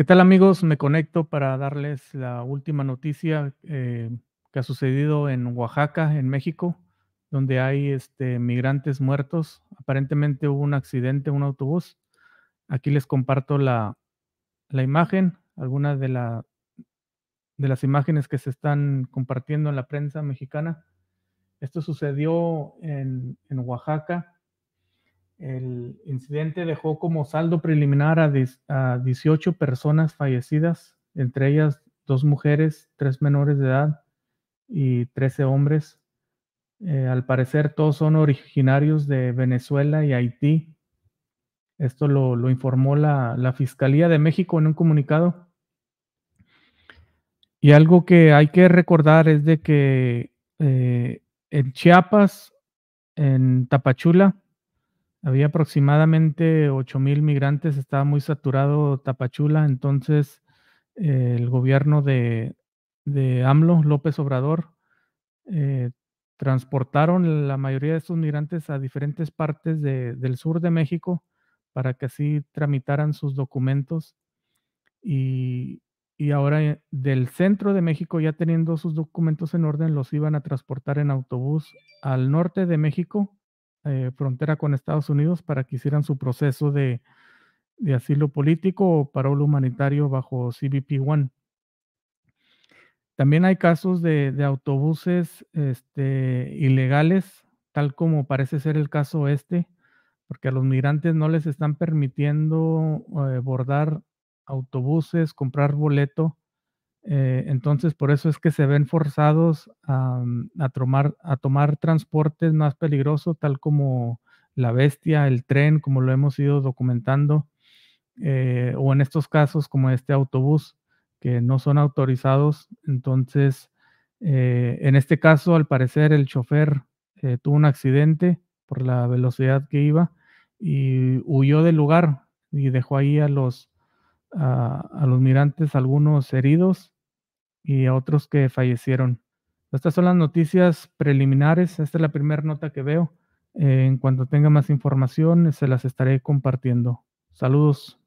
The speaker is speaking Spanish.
¿Qué tal amigos? Me conecto para darles la última noticia eh, que ha sucedido en Oaxaca, en México, donde hay este, migrantes muertos. Aparentemente hubo un accidente, un autobús. Aquí les comparto la, imagen, algunas de, la, de las imágenes que se están compartiendo en la prensa mexicana. Esto sucedió en, en Oaxaca el incidente dejó como saldo preliminar a, 18 personas fallecidas, entre ellas dos mujeres, tres menores de edad y 13 hombres. Eh, al parecer todos son originarios de Venezuela y Haití. Esto lo, informó la, Fiscalía de México en un comunicado. Y algo que hay que recordar es de que eh, en Chiapas, en Tapachula, había aproximadamente mil migrantes, estaba muy saturado Tapachula, entonces eh, el gobierno de, de, AMLO, López Obrador, eh, transportaron la mayoría de estos migrantes a diferentes partes del sur de México para que así tramitaran sus documentos. Y, y ahora eh, del centro de México, ya teniendo sus documentos en orden, los iban a transportar en autobús al norte de México eh, frontera con Estados Unidos para que hicieran su proceso de, asilo político o parol humanitario bajo CBP-1. También hay casos de, autobuses este, ilegales, tal como parece ser el caso este, porque a los migrantes no les están permitiendo eh, bordar autobuses, comprar boleto eh, entonces, por eso es que se ven forzados mm, a, tomar, transportes más peligrosos, tal como la bestia, el tren, como lo hemos ido documentando, eh, o en estos casos como este autobús, que no son autorizados. Entonces, eh, en este caso, al parecer, el chofer tuvo un accidente por la velocidad que iba y huyó del lugar y dejó ahí a los a, los mirantes, algunos heridos y a otros que fallecieron. Estas son las noticias preliminares. Esta es la primera nota que veo. en cuanto tenga más información, se las estaré compartiendo. Saludos.